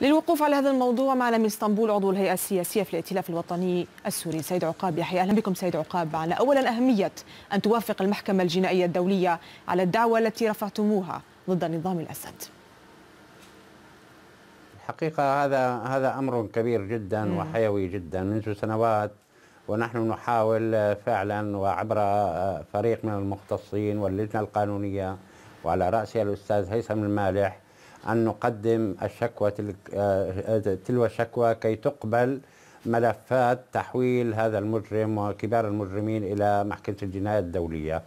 للوقوف على هذا الموضوع معنا من اسطنبول عضو الهيئه السياسيه في الائتلاف الوطني السوري سيد عقاب يحيى اهلا بكم سيد عقاب على اولا اهميه ان توافق المحكمه الجنائيه الدوليه على الدعوه التي رفعتموها ضد نظام الاسد الحقيقه هذا هذا امر كبير جدا مم. وحيوي جدا منذ سنوات ونحن نحاول فعلا وعبر فريق من المختصين واللجنه القانونيه وعلى راسها الاستاذ هيثم المالح أن نقدم الشكوى آه، تلو الشكوى كي تقبل ملفات تحويل هذا المجرم وكبار المجرمين إلى محكمة الجناية الدولية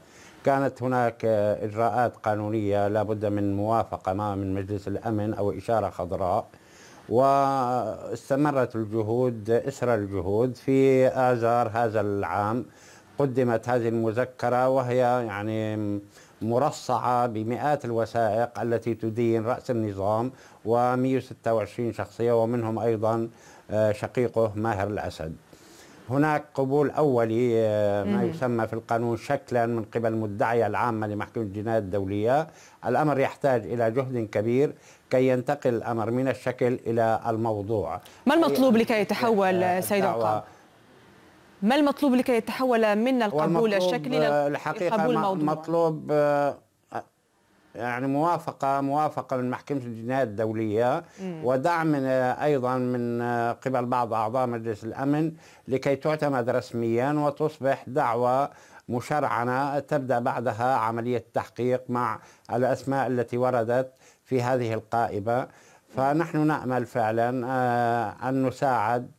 كانت هناك إجراءات قانونية لابد من موافقة ما من مجلس الأمن أو إشارة خضراء واستمرت الجهود إسر الجهود في آذار هذا العام قدمت هذه المذكرة وهي يعني مرصعة بمئات الوثائق التي تدين رأس النظام و126 شخصية ومنهم أيضا آه، شقيقه ماهر الأسد هناك قبول أولي آه، ما يسمى في القانون شكلا من قبل المدعية العامة لمحكمة الجنايات الدولية الأمر يحتاج إلى جهد كبير كي ينتقل الأمر من الشكل إلى الموضوع ما المطلوب لكي يتحول آه، سيد عقاب؟ ما المطلوب لكي يتحول من القبول الشكلي آه، الحقيقة قبول موضوع مطلوب آه، يعني موافقة موافقة من محكمة الجنايات الدولية ودعم من آه، أيضا من قبل بعض أعضاء مجلس الأمن لكي تعتمد رسميا وتصبح دعوة مشرعنة تبدأ بعدها عملية تحقيق مع الأسماء التي وردت في هذه القائمة فنحن نأمل فعلا أن نساعد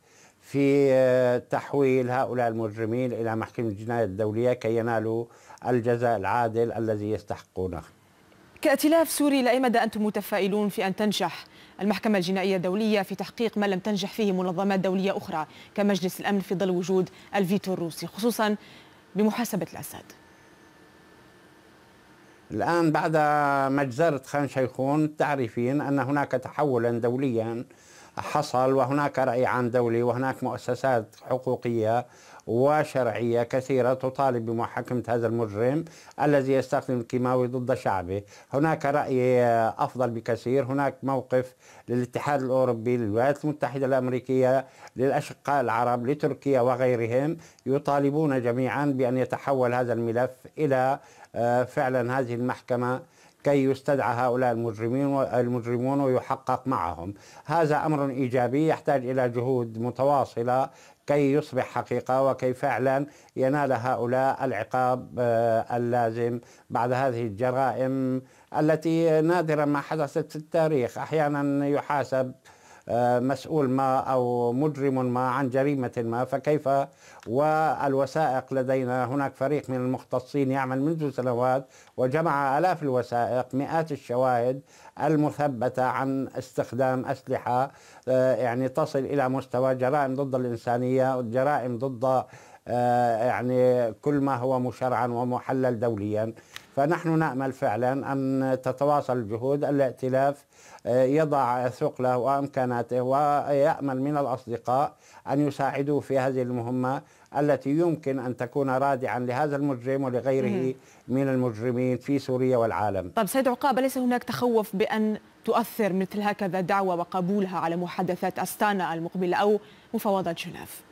في آه، تحويل هؤلاء المجرمين إلى محكمة الجناية الدولية كي ينالوا الجزاء العادل الذي يستحقونه كائتلاف سوري لأي مدى أنتم متفائلون في أن تنجح المحكمة الجنائية الدولية في تحقيق ما لم تنجح فيه منظمات دولية أخرى كمجلس الأمن في ظل وجود الفيتو الروسي خصوصا بمحاسبة الأسد الآن بعد مجزرة خان شيخون تعرفين أن هناك تحولا دوليا حصل وهناك رأي عام دولي وهناك مؤسسات حقوقية وشرعية كثيرة تطالب بمحاكمة هذا المجرم الذي يستخدم الكيماوي ضد شعبه هناك رأي أفضل بكثير هناك موقف للاتحاد الأوروبي للولايات المتحدة الأمريكية للأشقاء العرب لتركيا وغيرهم يطالبون جميعا بأن يتحول هذا الملف إلى آه، فعلا هذه المحكمة كي يستدعى هؤلاء المجرمين المجرمون ويحقق معهم هذا أمر إيجابي يحتاج إلى جهود متواصلة كي يصبح حقيقة وكي فعلا ينال هؤلاء العقاب آه، اللازم بعد هذه الجرائم التي نادرا ما حدثت في التاريخ أحيانا يحاسب آه، مسؤول ما أو مجرم ما عن جريمة ما فكيف والوثائق لدينا هناك فريق من المختصين يعمل منذ سنوات وجمع آلاف الوثائق مئات الشواهد المثبتة عن استخدام أسلحة آه، يعني تصل إلى مستوى جرائم ضد الإنسانية جرائم ضد آه، يعني كل ما هو مشرعا ومحلل دوليا فنحن نأمل فعلا أن تتواصل الجهود الائتلاف آه، يضع ثقله وإمكاناته ويأمل من الأصدقاء أن يساعدوه في هذه المهمة التي يمكن أن تكون رادعا لهذا المجرم ولغيره من المجرمين في سوريا والعالم طب سيد عقاب ليس هناك تخوف بأن تؤثر مثل هكذا دعوة وقبولها على محادثات أستانا المقبلة أو مفاوضات جنيف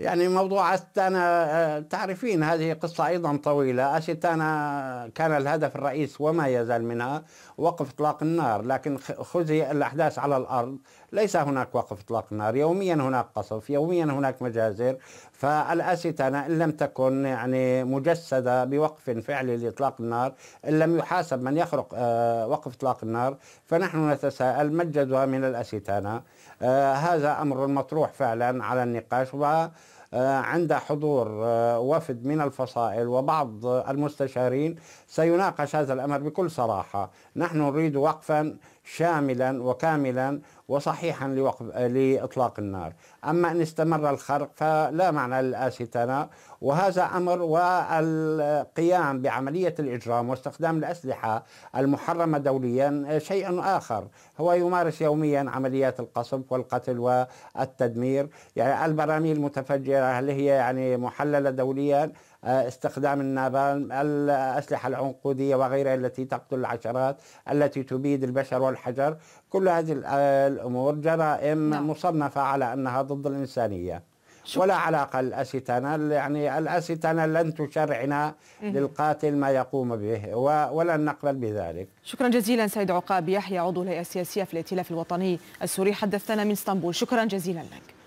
يعني موضوع أستانا آه، تعرفين هذه قصة أيضا طويلة أستانا كان الهدف الرئيس وما يزال منها وقف إطلاق النار لكن خزي الأحداث على الأرض ليس هناك وقف إطلاق النار يوميا هناك قصف يوميا هناك مجازر فالأستانا إن لم تكن يعني مجسدة بوقف فعلي لإطلاق النار إن لم يحاسب من يخرق آه، وقف إطلاق النار فنحن نتساءل ما من الأستانا آه، هذا أمر مطروح فعلا على النقاش و آه، عند حضور آه، وفد من الفصائل وبعض المستشارين سيناقش هذا الأمر بكل صراحة نحن نريد وقفا شاملا وكاملا وصحيحا لوقف لاطلاق النار، اما ان استمر الخرق فلا معنى للاستانه وهذا امر والقيام بعمليه الاجرام واستخدام الاسلحه المحرمه دوليا شيء اخر، هو يمارس يوميا عمليات القصف والقتل والتدمير، يعني البراميل المتفجره هل هي يعني محلله دوليا استخدام النابال الأسلحة العنقودية وغيرها التي تقتل العشرات التي تبيد البشر والحجر كل هذه الأمور جرائم نعم. مصنفة على أنها ضد الإنسانية شكرا. ولا علاقة الأسيتانال يعني الأسيتانال لن تشرعنا للقاتل ما يقوم به ولن نقبل بذلك شكرا جزيلا سيد عقاب يحيى عضو الهيئة السياسية في الائتلاف الوطني السوري حدثنا من اسطنبول شكرا جزيلا لك